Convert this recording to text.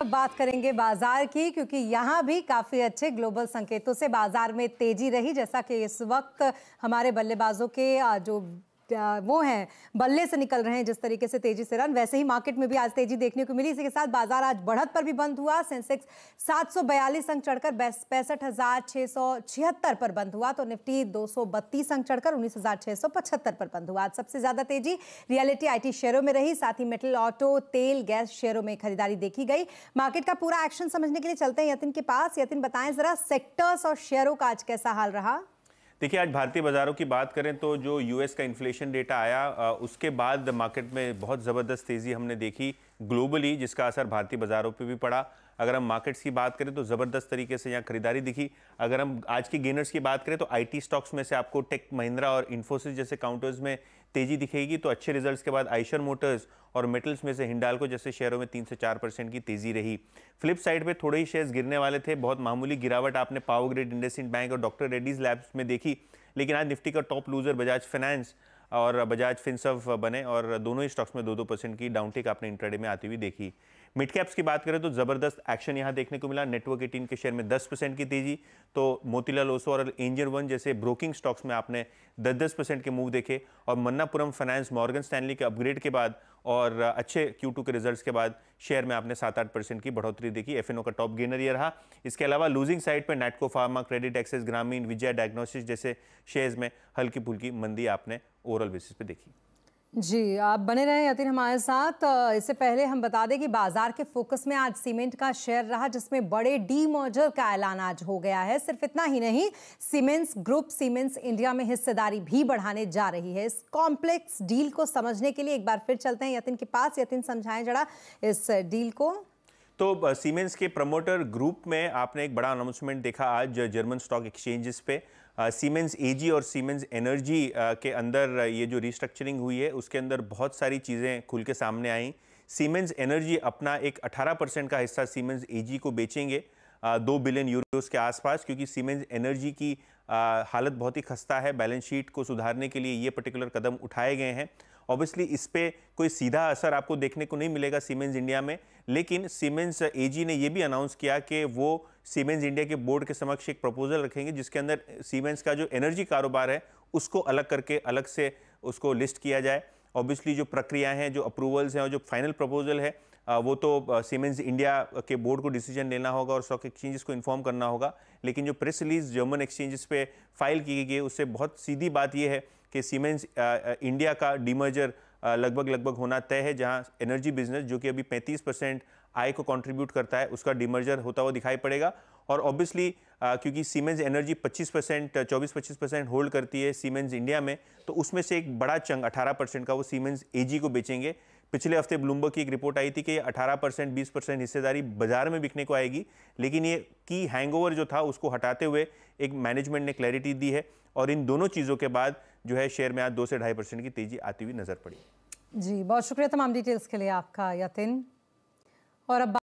अब बात करेंगे बाजार की क्योंकि यहाँ भी काफी अच्छे ग्लोबल संकेतों से बाजार में तेजी रही जैसा कि इस वक्त हमारे बल्लेबाजों के जो वो हैं बल्ले से निकल रहे हैं जिस तरीके से तेजी से रन वैसे ही मार्केट में भी आज तेजी देखने को मिली इसी के साथ बाजार आज बढ़त पर भी बंद हुआ सेंसेक्स सात सौ बयालीस अंक चढ़कर पैंसठ हजार छह सौ छिहत्तर पर बंद हुआ तो निफ्टी दो सौ बत्तीस अंक चढ़कर उन्नीस हजार छह सौ पचहत्तर पर बंद हुआ आज सबसे ज्यादा तेजी रियलिटी आईटी शेयरों में रही साथ ही मेटल ऑटो तेल गैस शेयरों में खरीदारी देखी गई मार्केट का पूरा एक्शन समझने के लिए चलते हैं यतिन के पास यतिन बताएं जरा सेक्टर्स और शेयरों का आज कैसा हाल रहा देखिए आज भारतीय बाज़ारों की बात करें तो जो यूएस का इन्फ्लेशन डेटा आया उसके बाद मार्केट में बहुत ज़बरदस्त तेज़ी हमने देखी ग्लोबली जिसका असर भारतीय बाज़ारों पे भी पड़ा अगर हम मार्केट्स की बात करें तो ज़बरदस्त तरीके से यहाँ खरीदारी दिखी अगर हम आज के गेनर्स की बात करें तो आईटी स्टॉक्स में से आपको टेक महिंद्रा और इन्फोसिस जैसे काउंटर्स में तेज़ी दिखेगी तो अच्छे रिजल्ट्स के बाद आइशर मोटर्स और मेटल्स में से हिंडालको जैसे शेयरों में तीन से चार परसेंट की तेज़ी रही फ्लिप साइड पे थोड़े ही शेयर्स गिरने वाले थे बहुत मामूली गिरावट आपने पावर ग्रेड इंडसिंड बैंक और डॉक्टर रेड्डीज लैब्स में देखी लेकिन आज निफ्टी का टॉप लूजर बजाज फाइनेंस और बजाज फिनसव बने और दोनों ही स्टॉक्स में दो दो परसेंट की डाउनटेक आपने इंटरडे में आती हुई देखी मिड कैप्स की बात करें तो ज़बरदस्त एक्शन यहाँ देखने को मिला नेटवर्क एटीन के शेयर में 10 परसेंट की तेजी तो मोतीलाल ओसो और एंजल वन जैसे ब्रोकिंग स्टॉक्स में आपने दस दस परसेंट के मूव देखे और मन्नापुरम फाइनेंस मॉर्गन स्टैनली के अपग्रेड के बाद और अच्छे Q2 के रिजल्ट्स के बाद शेयर में आपने सात आठ परसेंट की बढ़ोतरी देखी एफ का टॉप गेनर ये रहा इसके अलावा लूजिंग साइड पर नेटको फार्मा क्रेडिट एक्सेस ग्रामीण विजय डायग्नोसिस जैसे शेयर्स में हल्की फुल्की मंदी आपने ओवरऑल बेसिस पर देखी जी आप बने रहे यतिन हमारे साथ इससे पहले हम बता दें कि बाजार के फोकस में आज सीमेंट का शेयर रहा जिसमें बड़े डी मॉजर का ऐलान आज हो गया है सिर्फ इतना ही नहीं सीमेंट्स ग्रुप सीमेंट्स इंडिया में हिस्सेदारी भी बढ़ाने जा रही है इस कॉम्प्लेक्स डील को समझने के लिए एक बार फिर चलते हैं यतिन के पास यतिन समझाएं जरा इस डील को तो सीमेंस के प्रमोटर ग्रुप में आपने एक बड़ा अनाउंसमेंट देखा आज जर्मन स्टॉक एक्सचेंजेस पे सीमेंस एजी और सीमेंस एनर्जी के अंदर ये जो रिस्ट्रक्चरिंग हुई है उसके अंदर बहुत सारी चीज़ें खुल के सामने आई सीमेंस एनर्जी अपना एक 18 परसेंट का हिस्सा सीमेंस एजी को बेचेंगे दो बिलियन यूरोस के आसपास क्योंकि सीमेंस एनर्जी की हालत बहुत ही खस्ता है बैलेंस शीट को सुधारने के लिए ये पर्टिकुलर कदम उठाए गए हैं ऑब्वियसली इस पर कोई सीधा असर आपको देखने को नहीं मिलेगा सीमेंस इंडिया में लेकिन सीमेंस एजी ने यह भी अनाउंस किया कि वो सीमेंस इंडिया के बोर्ड के समक्ष एक प्रपोजल रखेंगे जिसके अंदर सीमेंस का जो एनर्जी कारोबार है उसको अलग करके अलग से उसको लिस्ट किया जाए ऑब्वियसली जो प्रक्रियाएं हैं जो अप्रूवल्स हैं और जो फाइनल प्रपोजल है वो तो सीमेंस इंडिया के बोर्ड को डिसीजन लेना होगा और स्टॉक एक्सचेंजेस को इन्फॉर्म करना होगा लेकिन जो प्रेस रिलीज जर्मन एक्सचेंजेस पे फाइल की गई है उससे बहुत सीधी बात यह है कि सीमेंस इंडिया का डीमर्जर लगभग लगभग होना तय है जहां एनर्जी बिजनेस जो कि अभी 35 परसेंट आय को कंट्रीब्यूट करता है उसका डिमर्जर होता हुआ दिखाई पड़ेगा और ऑब्वियसली क्योंकि सीमेंस एनर्जी 25 परसेंट चौबीस पच्चीस परसेंट होल्ड करती है सीमेंस इंडिया में तो उसमें से एक बड़ा चंग 18 परसेंट का वो सीमेंस एजी को बेचेंगे पिछले हफ्ते ब्लूमबर्ग की एक रिपोर्ट आई थी कि 18 परसेंट बीस परसेंट हिस्सेदारी बाजार में बिकने को आएगी लेकिन ये की हैंगओवर जो था उसको हटाते हुए एक मैनेजमेंट ने क्लैरिटी दी है और इन दोनों चीज़ों के बाद जो है शेयर में आज दो से ढाई परसेंट की तेजी आती हुई नजर पड़ी जी बहुत शुक्रिया तमाम डिटेल्स के लिए आपका यतिन और अब